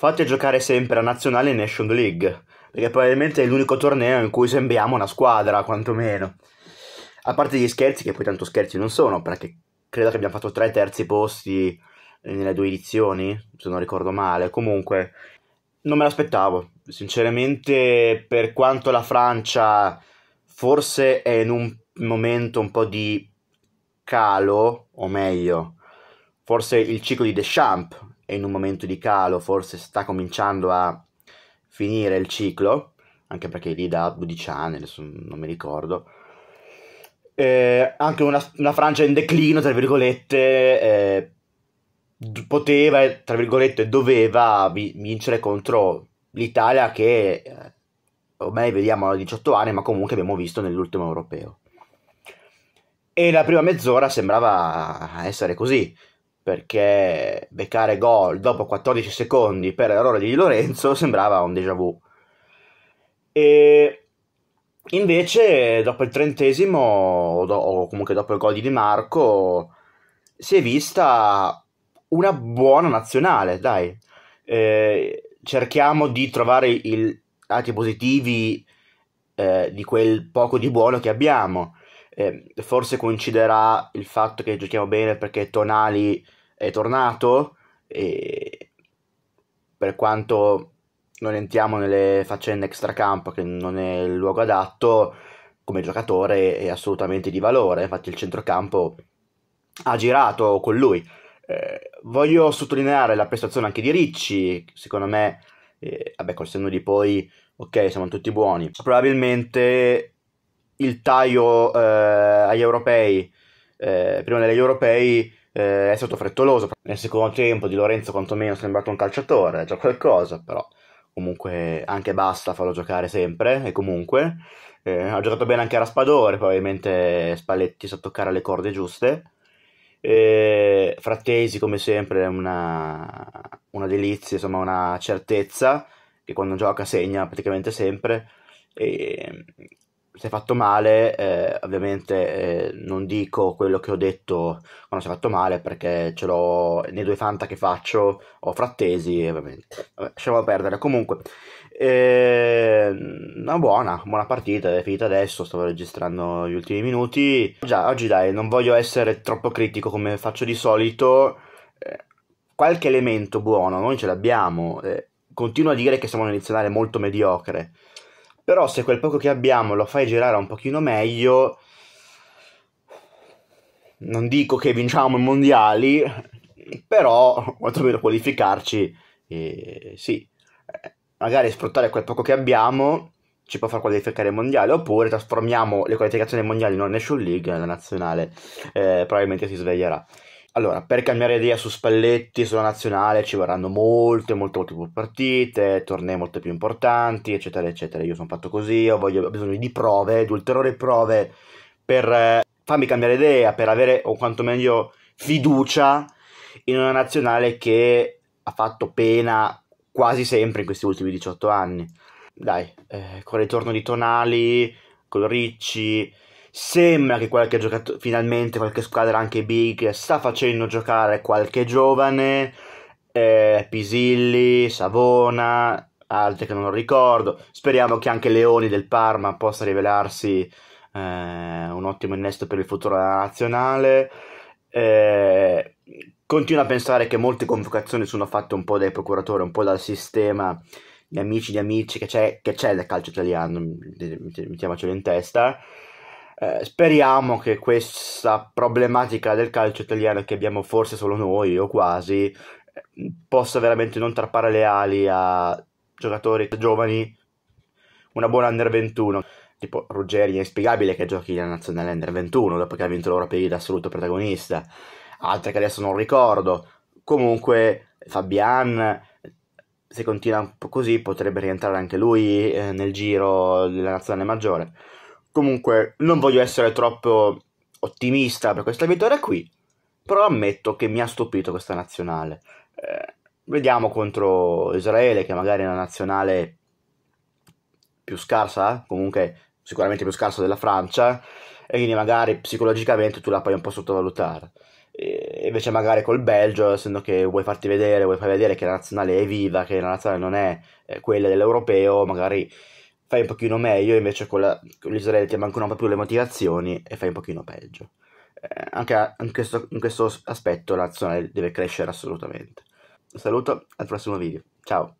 Fate giocare sempre a nazionale e Nation League, perché probabilmente è l'unico torneo in cui sembriamo una squadra, quantomeno. A parte gli scherzi, che poi tanto scherzi non sono, perché credo che abbiamo fatto tre terzi posti nelle due edizioni, se non ricordo male. Comunque, non me l'aspettavo. Sinceramente, per quanto la Francia forse è in un momento un po' di calo, o meglio, forse il ciclo di Deschamps è in un momento di calo, forse sta cominciando a finire il ciclo, anche perché lì da 12 anni, adesso non mi ricordo. Eh, anche una, una, Francia in declino, tra virgolette, eh, poteva, tra virgolette, doveva vincere contro l'Italia che eh, ormai vediamo a 18 anni, ma comunque abbiamo visto nell'ultimo europeo. E la prima mezz'ora sembrava essere così perché beccare gol dopo 14 secondi per errore di Lorenzo sembrava un déjà vu. E invece dopo il trentesimo, o comunque dopo il gol di Di Marco, si è vista una buona nazionale, dai. Eh, cerchiamo di trovare i lati positivi eh, di quel poco di buono che abbiamo eh, forse coinciderà il fatto che giochiamo bene perché Tonali è tornato e per quanto non entriamo nelle faccende extracampo che non è il luogo adatto come giocatore è assolutamente di valore infatti il centrocampo ha girato con lui eh, voglio sottolineare la prestazione anche di Ricci secondo me eh, vabbè col senno di poi ok siamo tutti buoni probabilmente il taglio eh, agli europei, eh, prima degli europei, eh, è stato frettoloso. Nel secondo tempo di Lorenzo quantomeno è sembrato un calciatore, già qualcosa, però comunque anche basta farlo giocare sempre e comunque. Eh, ha giocato bene anche Raspadore, probabilmente Spalletti sa toccare le corde giuste. E Frattesi, come sempre, è una, una, delizia, insomma, una certezza che quando gioca segna praticamente sempre. E si è fatto male, eh, ovviamente eh, non dico quello che ho detto quando si è fatto male perché ce l'ho nei due fanta che faccio, ho frattesi, ovviamente. Vabbè, lasciamo perdere. Comunque, eh, una buona, buona partita, è finita adesso, stavo registrando gli ultimi minuti. Già, oggi dai, non voglio essere troppo critico come faccio di solito. Eh, qualche elemento buono noi ce l'abbiamo. Eh, continuo a dire che siamo una nazionale molto mediocre però se quel poco che abbiamo lo fai girare un pochino meglio, non dico che vinciamo i mondiali, però quantomeno qualificarci, eh, sì. Magari sfruttare quel poco che abbiamo ci può far qualificare il mondiale, oppure trasformiamo le qualificazioni mondiali in una Nation League, la nazionale eh, probabilmente si sveglierà. Allora, per cambiare idea su Spalletti, sulla nazionale, ci vorranno molte, molte, molte più partite, tornei molto più importanti, eccetera, eccetera. Io sono fatto così, ho, voglio, ho bisogno di prove, di ulteriori prove per eh, farmi cambiare idea, per avere, o quantomeno fiducia in una nazionale che ha fatto pena quasi sempre in questi ultimi 18 anni. Dai, eh, con il ritorno di Tonali, con Ricci, Sembra che qualche giocatore, finalmente qualche squadra anche big, sta facendo giocare qualche giovane, eh, Pisilli, Savona, altri che non ricordo. Speriamo che anche Leoni del Parma possa rivelarsi eh, un ottimo innesto per il futuro della nazionale. Eh, continuo a pensare che molte convocazioni sono fatte un po' dai procuratori, un po' dal sistema di amici di amici che c'è, che c'è nel calcio italiano, mettiamocelo in testa. Eh, speriamo che questa problematica del calcio italiano che abbiamo forse solo noi o quasi possa veramente non trappare le ali a giocatori giovani una buona under 21 tipo Ruggeri è inspiegabile che giochi nella nazionale under 21 dopo che ha vinto l'Europei da assoluto protagonista altre che adesso non ricordo comunque Fabian se continua così potrebbe rientrare anche lui eh, nel giro della nazionale maggiore Comunque, non voglio essere troppo ottimista per questa vittoria qui, però ammetto che mi ha stupito questa nazionale. Eh, vediamo contro Israele, che magari è una nazionale più scarsa, comunque sicuramente più scarsa della Francia, e quindi magari psicologicamente tu la puoi un po' sottovalutare. E invece magari col Belgio, essendo che vuoi farti vedere, vuoi far vedere che la nazionale è viva, che la nazionale non è eh, quella dell'europeo, magari fai un pochino meglio, invece con, la, con l'Israele ti mancano un po' più le motivazioni e fai un pochino peggio. Eh, anche a, in, questo, in questo aspetto la nazionale deve crescere assolutamente. Un saluto, al prossimo video. Ciao!